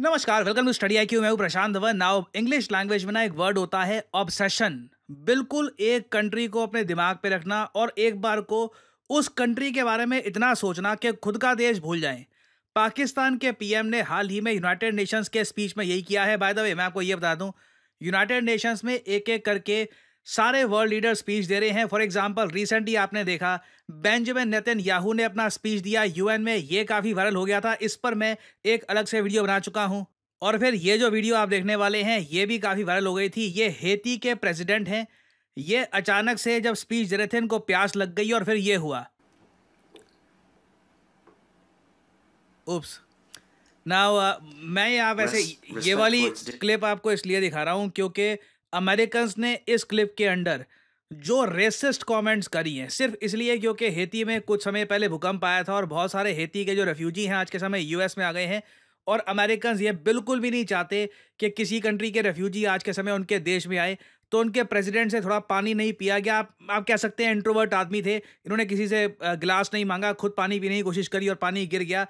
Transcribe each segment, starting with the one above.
नमस्कार welcome to Study I Q मैं Prashant Dhawan now English language में ना एक वर्ड होता है ऑब्सेशन बिल्कुल एक कंट्री को अपने दिमाग पे रखना और एक बार को उस कंट्री के बारे में इतना सोचना कि खुद का देश भूल जाए पाकिस्तान के पीएम ने हाल ही में यूनाइटेड नेशंस के स्पीच में यही किया है बाय द वे मैं आपको ये बता दूं यूनाइटेड नेशंस में एक एक करके सारे वर्ल्ड लीडर स्पीच दे रहे हैं फॉर एग्जाम्पल रिसेंटली आपने देखा बेंजामिन नेतन याहू ने अपना स्पीच दिया यूएन में ये काफ़ी वायरल हो गया था इस पर मैं एक अलग से वीडियो बना चुका हूँ और फिर ये जो वीडियो आप देखने वाले हैं ये भी काफ़ी वायरल हो गई थी ये हेती के प्रेसिडेंट हैं ये अचानक से जब स्पीच दे रहे थे इनको प्यास लग गई और फिर ये हुआ उप्स ना uh, मैं यहाँ वैसे ये वाली क्लिप आपको इसलिए दिखा रहा हूँ क्योंकि अमेरिकन ने इस क्लिप के अंडर जो रेसिस्ट कमेंट्स करी हैं सिर्फ इसलिए क्योंकि हेती में कुछ समय पहले भूकंप आया था और बहुत सारे हेती के जो रेफ्यूजी हैं आज के समय यूएस में आ गए हैं और अमेरिकन ये बिल्कुल भी नहीं चाहते कि किसी कंट्री के रेफ्यूजी आज के समय उनके देश में आए तो उनके प्रेसिडेंट से थोड़ा पानी नहीं पिया गया आप आप कह सकते हैं इंट्रोवर्ट आदमी थे इन्होंने किसी से गिलास नहीं मांगा खुद पानी पीने की कोशिश करी और पानी गिर गया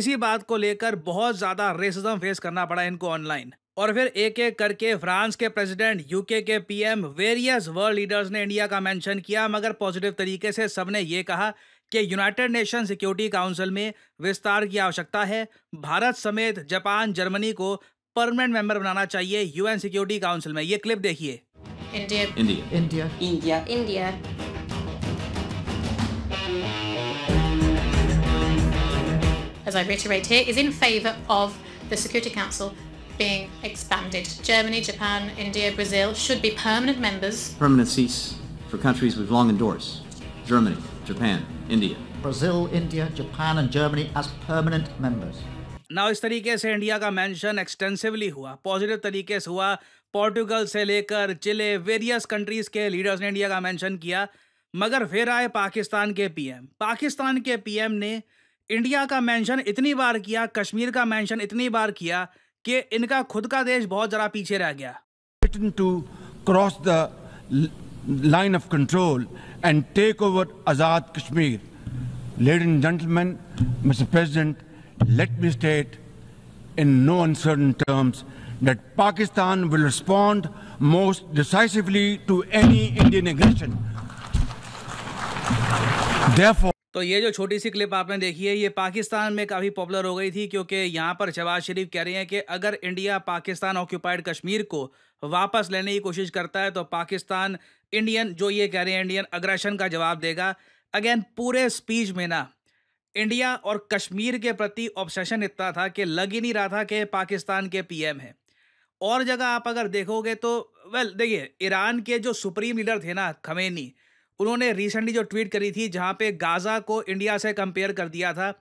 इसी बात को लेकर बहुत ज़्यादा रेसिज्म फेस करना पड़ा इनको ऑनलाइन और फिर एक एक करके फ्रांस के प्रेसिडेंट यूके के पीएम वेरियस वर्ल्ड लीडर्स ने इंडिया का मेंशन किया मगर पॉजिटिव तरीके से सबने ये कहा कि यूनाइटेड नेशन सिक्योरिटी काउंसिल में विस्तार की आवश्यकता है भारत समेत जापान जर्मनी को परमानेंट मेंबर बनाना चाहिए यूएन सिक्योरिटी काउंसिल में ये क्लिप देखिए As I reiterate here, is in favour of the Security Council being expanded. Germany, Japan, India, Brazil should be permanent members. Permanent cease for countries we've long endorsed. Germany, Japan, India. Brazil, India, Japan and Germany as permanent members. Now, इस तरीके से India का mention extensively हुआ positive तरीके से हुआ Portugal से लेकर चिले वेरियस कंट्रीज के लीडर्स ने इंडिया का मेंशन किया मगर फिर आए पाकिस्तान के पीएम पाकिस्तान के पीएम ने इंडिया का मेंशन इतनी बार किया कश्मीर का मेंशन इतनी बार किया कि इनका खुद का देश बहुत जरा पीछे रह गया to cross the line of control and take over Azad Kashmir lady and gentleman mister president let me state in no uncertain terms that Pakistan will respond most decisively to any Indian aggression therefore तो ये जो छोटी सी clip आपने देखी है ये पाकिस्तान में काफ़ी पॉपुलर हो गई थी क्योंकि यहाँ पर शहबाज शरीफ कह रहे हैं कि अगर इंडिया पाकिस्तान ऑक्यूपाइड कश्मीर को वापस लेने की कोशिश करता है तो पाकिस्तान इंडियन जो ये कह रहे हैं इंडियन अग्रेशन का जवाब देगा अगेन पूरे स्पीच में ना इंडिया और कश्मीर के प्रति ऑब्सेशन इतना था कि लग ही नहीं रहा था कि पाकिस्तान के पी हैं और जगह आप अगर देखोगे तो वेल देखिए ईरान के जो सुप्रीम लीडर थे ना खमेनी उन्होंने रिसेंटली जो ट्वीट करी थी जहाँ पे गाज़ा को इंडिया से कंपेयर कर दिया था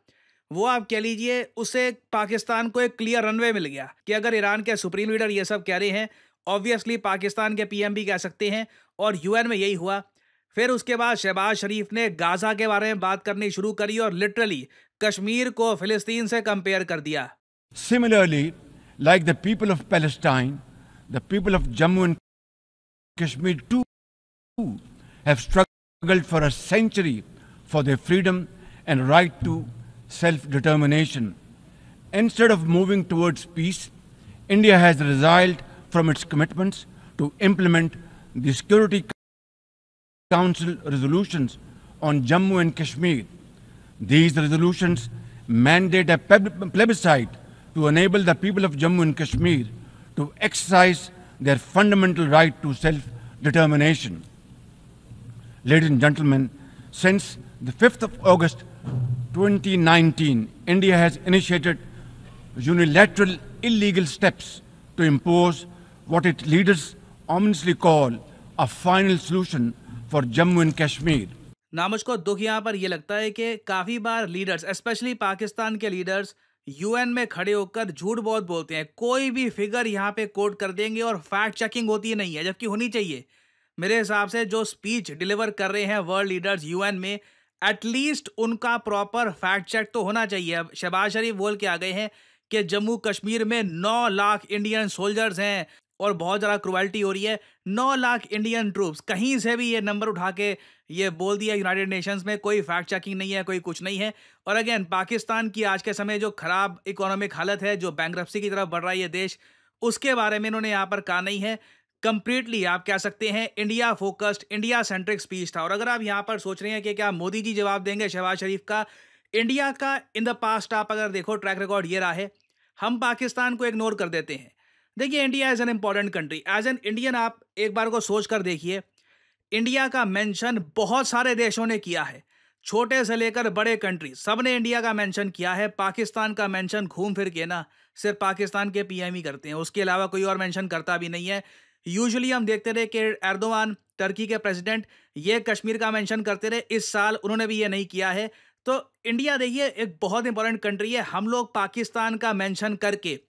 वो आप कह लीजिए उसे पाकिस्तान को एक क्लियर रनवे मिल गया कि अगर ईरान के सुप्रीम लीडर ये सब कह रहे हैं ऑब्वियसली पाकिस्तान के पीएम भी कह सकते हैं और यूएन में यही हुआ फिर उसके बाद शहबाज शरीफ ने गाज़ा के बारे में बात करनी शुरू करी और लिटरली कश्मीर को फिलिस्तीन से कंपेयर कर दिया similarly like the people of Palestine the people of Jammu and Kashmir too have struggled for a century for their freedom and right to self-determination. Instead of moving towards peace, India has resiled from its commitments to implement the Security Council resolutions on Jammu and Kashmir. These resolutions mandate a plebiscite to enable the people of Jammu and Kashmir to exercise their fundamental right to self-determination. ladies and gentlemen, since the 5th of August 2019, India has initiated unilateral illegal steps to impose what its leaders ominously call a final solution for Jammu and Kashmir. ना मुझको दुख यहाँ पर यह लगता है कि काफ़ी बार लीडर्स स्पेशली पाकिस्तान के लीडर्स यूएन में खड़े होकर झूठ बहुत बोलते हैं कोई भी फिगर यहाँ पे कोट कर देंगे और फैक्ट चेकिंग होती नहीं है जबकि होनी चाहिए मेरे हिसाब से जो स्पीच डिलीवर कर रहे हैं वर्ल्ड लीडर्स यूएन में एटलीस्ट उनका प्रॉपर फैक्ट चेक तो होना चाहिए अब शहबाज शरीफ बोल के आ गए हैं कि जम्मू कश्मीर में नौ लाख इंडियन सोल्जर्स हैं और बहुत ज़्यादा क्रुअल्टी हो रही है नौ लाख इंडियन ट्रूप्स कहीं से भी ये नंबर उठा के ये बोल दिया यूनाइटेड नेशंस में कोई फैक्ट चेकिंग नहीं है कोई कुछ नहीं है और अगेन पाकिस्तान की आज के समय जो ख़राब इकोनॉमिक हालत है जो बैंक्रप्सी की तरफ बढ़ रहा है ये देश उसके बारे में इन्होंने यहाँ पर कहा नहीं है कंप्लीटली आप कह सकते हैं India focused India centric speech था और अगर आप यहाँ पर सोच रहे हैं कि क्या मोदी जी जवाब देंगे शहबाज शरीफ का इंडिया का इन द पास्ट आप अगर देखो ट्रैक रिकॉर्ड ये रहा है हम पाकिस्तान को इग्नोर कर देते हैं देखिए India as an important country as an Indian आप एक बार को सोच कर देखिए इंडिया का मेंशन बहुत सारे देशों ने किया है छोटे से लेकर बड़े कंट्री सब ने इंडिया का मेंशन किया है पाकिस्तान का मेंशन घूम फिर के ना सिर्फ पाकिस्तान के पीएम ही करते हैं उसके अलावा कोई और मेंशन करता भी नहीं है यूजुअली हम देखते रहे कि एर्दोवान टर्की के प्रेसिडेंट ये कश्मीर का मेंशन करते रहे इस साल उन्होंने भी ये नहीं किया है तो इंडिया देखिए एक बहुत इंपॉर्टेंट कंट्री है हम लोग पाकिस्तान का मेंशन करके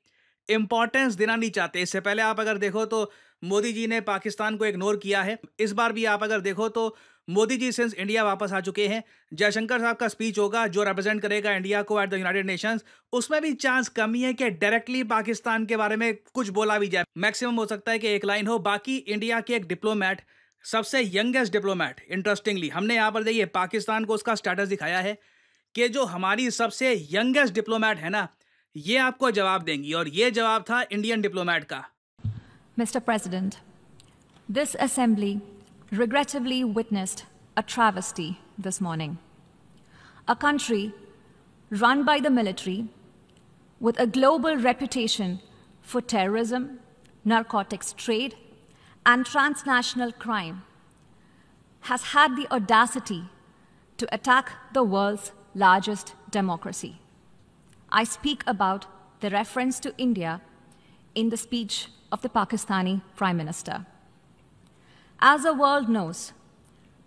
इम्पॉर्टेंस देना नहीं चाहते इससे पहले आप अगर देखो तो मोदी जी ने पाकिस्तान को इग्नोर किया है इस बार भी आप अगर देखो तो मोदी जी सिंस इंडिया वापस आ चुके हैं जयशंकर साहब का स्पीच होगा जो रिप्रेजेंट करेगा इंडिया को एट द यूनाइटेड नेशंस उसमें भी चांस कम ही है कि डायरेक्टली पाकिस्तान के बारे में कुछ बोला भी जाए मैक्सिमम हो सकता है कि एक लाइन हो बाकी इंडिया के एक डिप्लोमैट सबसे यंगेस्ट डिप्लोमैट इंटरेस्टिंगली हमने यहाँ पर देखिए पाकिस्तान को उसका स्टेटस दिखाया है कि जो हमारी सबसे यंगेस्ट डिप्लोमैट है ना ये आपको जवाब देंगी और ये जवाब था इंडियन डिप्लोमैट का Mr. President, this assembly regrettably witnessed a travesty this morning. A country run by the military with a global reputation for terrorism, narcotics trade, and transnational crime has had the audacity to attack the world's largest democracy. I speak about the reference to India in the speech of the Pakistani Prime Minister. As the world knows,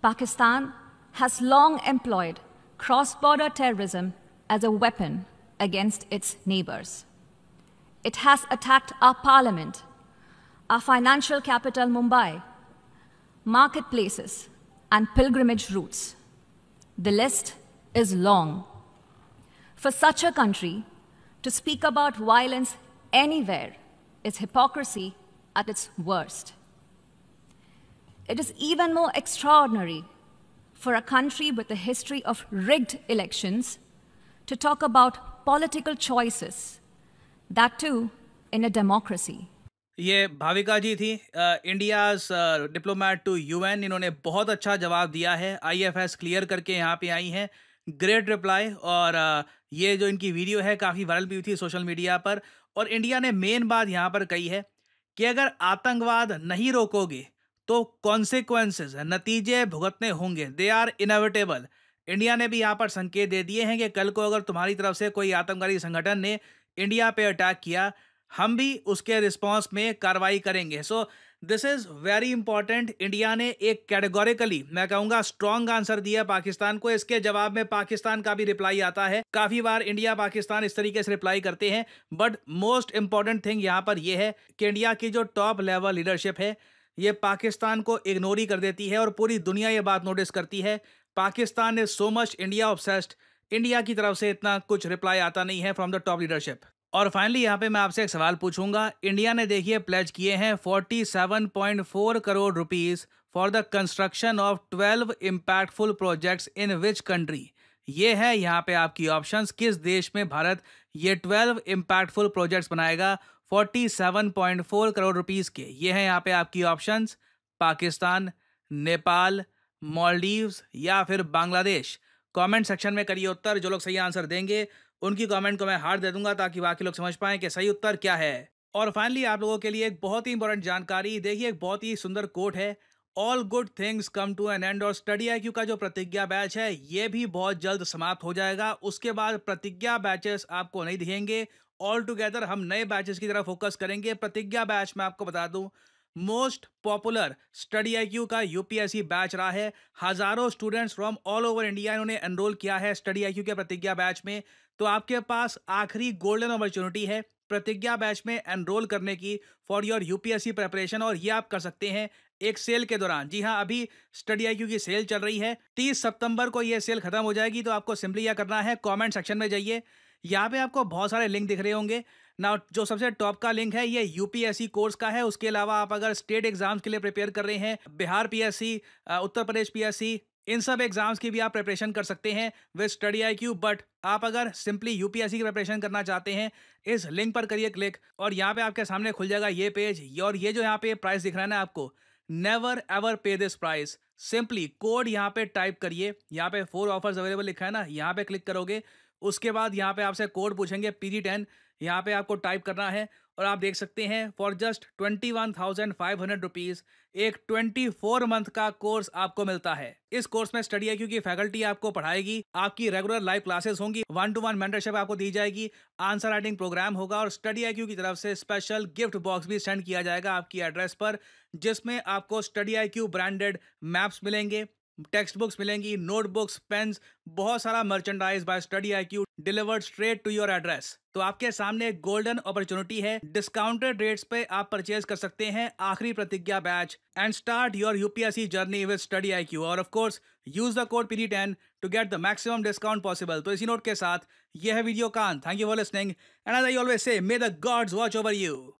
Pakistan has long employed cross border terrorism as a weapon against its neighbors. It has attacked our parliament, our financial capital, Mumbai, marketplaces, and pilgrimage routes. The list is long. For such a country to speak about violence anywhere is hypocrisy at its worst. It is even more extraordinary for a country with a history of rigged elections to talk about political choices, that too in a democracy. ये भाविका जी थी India's diplomat to UN इन्होंने बहुत अच्छा जवाब दिया है IFS clear करके यहाँ पे आई हैं ग्रेट रिप्लाई और uh, ये जो इनकी वीडियो है काफ़ी वायरल भी हुई थी सोशल मीडिया पर और इंडिया ने मेन बात यहाँ पर कही है कि अगर आतंकवाद नहीं रोकोगे तो कॉन्सिक्वेंसेज नतीजे भुगतने होंगे दे आर इनविटेबल इंडिया ने भी यहाँ पर संकेत दे दिए हैं कि कल को अगर तुम्हारी तरफ से कोई आतंकवादी संगठन ने इंडिया पे अटैक किया हम भी उसके रिस्पांस में कार्रवाई करेंगे so so, this is very important India ने एक कैटेगोरिकली मैं कहूंगा स्ट्रॉन्ग आंसर दिया पाकिस्तान को इसके जवाब में पाकिस्तान का भी रिप्लाई आता है काफी बार इंडिया पाकिस्तान इस तरीके से रिप्लाई करते हैं बट मोस्ट इंपॉर्टेंट थिंग यहाँ पर यह है कि इंडिया की जो टॉप लेवल लीडरशिप है ये पाकिस्तान को इग्नोर ही कर देती है और पूरी दुनिया ये बात नोटिस करती है Pakistan is so much India obsessed India की तरफ से इतना कुछ रिप्लाई आता नहीं है फ्रॉम द टॉप लीडरशिप और फाइनली यहाँ पे मैं आपसे एक सवाल पूछूंगा इंडिया ने देखिए प्लेज किए हैं forty seven point four crore rupees for the construction of twelve impactful projects in which country ये है यहाँ पे आपकी ऑप्शंस किस देश में भारत ये ट्वेल्व इम्पैक्टफुल प्रोजेक्ट्स बनाएगा forty seven point four crore rupees के ये है यहाँ पे आपकी ऑप्शंस पाकिस्तान नेपाल मॉलडीव्स या फिर बांग्लादेश कमेंट सेक्शन में करिए उत्तर जो लोग सही आंसर देंगे उनकी कमेंट को मैं हार दे दूंगा ताकि बाकी लोग समझ पाए कि सही उत्तर क्या है और फाइनली आप लोगों के लिए एक बहुत ही इंपॉर्टेंट जानकारी देखिए एक बहुत ही सुंदर कोट है all good things come to an end और स्टडी आई का जो प्रतिज्ञा बैच है ये भी बहुत जल्द समाप्त हो जाएगा उसके बाद प्रतिज्ञा बैचेस आपको नहीं दिखेंगे ऑल टुगेदर हम नए बैचेस की तरह फोकस करेंगे प्रतिज्ञा बैच में आपको बता दूं मोस्ट पॉपुलर स्टडी आई का यूपीएससी बैच रहा है हजारों students from all over India इन्होंने एनरोल किया है स्टडी आई के प्रतिज्ञा बैच में तो आपके पास आखिरी गोल्डन अपॉर्चुनिटी है प्रतिज्ञा बैच में एनरोल करने की फॉर योर यूपीएससी प्रेपरेशन और ये आप कर सकते हैं एक सेल के दौरान जी हाँ अभी स्टडी आई की सेल चल रही है तीस सितंबर को ये सेल खत्म हो जाएगी तो आपको सिंपली यह करना है कमेंट सेक्शन में जाइए यहाँ पे आपको बहुत सारे लिंक दिख रहे होंगे ना जो सबसे टॉप का लिंक है ये यूपीएससी कोर्स का है उसके अलावा आप अगर स्टेट एग्जाम्स के लिए प्रिपेयर कर रहे हैं बिहार पीएससी उत्तर प्रदेश पीएससी इन सब एग्जाम्स की भी आप प्रिपरेशन कर सकते हैं with Study I Q but आप अगर सिंपली यूपीएससी की प्रिपरेशन करना चाहते हैं इस लिंक पर करिए क्लिक और यहाँ पे आपके सामने खुल जाएगा ये पेज और ये जो यहाँ पे प्राइस दिख रहा है ना आपको never ever pay this price simply code यहाँ पे टाइप करिए यहाँ पे फोर ऑफर्स अवेलेबल लिखा है ना यहाँ पे क्लिक करोगे उसके बाद यहाँ पे आपसे कोड पूछेंगे पी जी टेन यहाँ पे आपको टाइप करना है और आप देख सकते हैं for just twenty one thousand five hundred rupees एक ट्वेंटी फोर मंथ का कोर्स आपको मिलता है इस कोर्स में स्टडी है क्योंकि फैकल्टी आपको पढ़ाएगी आपकी रेगुलर लाइव क्लासेस होंगी वन टू वन मेंटरशिप आपको दी जाएगी आंसर राइटिंग प्रोग्राम होगा और स्टडी आई की तरफ से स्पेशल गिफ्ट बॉक्स भी सेंड किया जाएगा आपकी एड्रेस पर जिसमें आपको स्टडी आई ब्रांडेड मैप्स मिलेंगे टेक्स्ट बुक्स मिलेंगी नोटबुक्स पेन्स बहुत सारा merchandise by Study I Q delivered straight to your address तो आपके सामने एक गोल्डन अपॉर्चुनिटी है डिस्काउंटेड रेट्स पे आप परचेज कर सकते हैं आखिरी Pratigya batch and start your UPSC journey with Study I Q और of course use the code PD ten to get the maximum discount possible तो इसी नोट के साथ यह है वीडियो कान thank you for listening and as I always say may the gods watch over you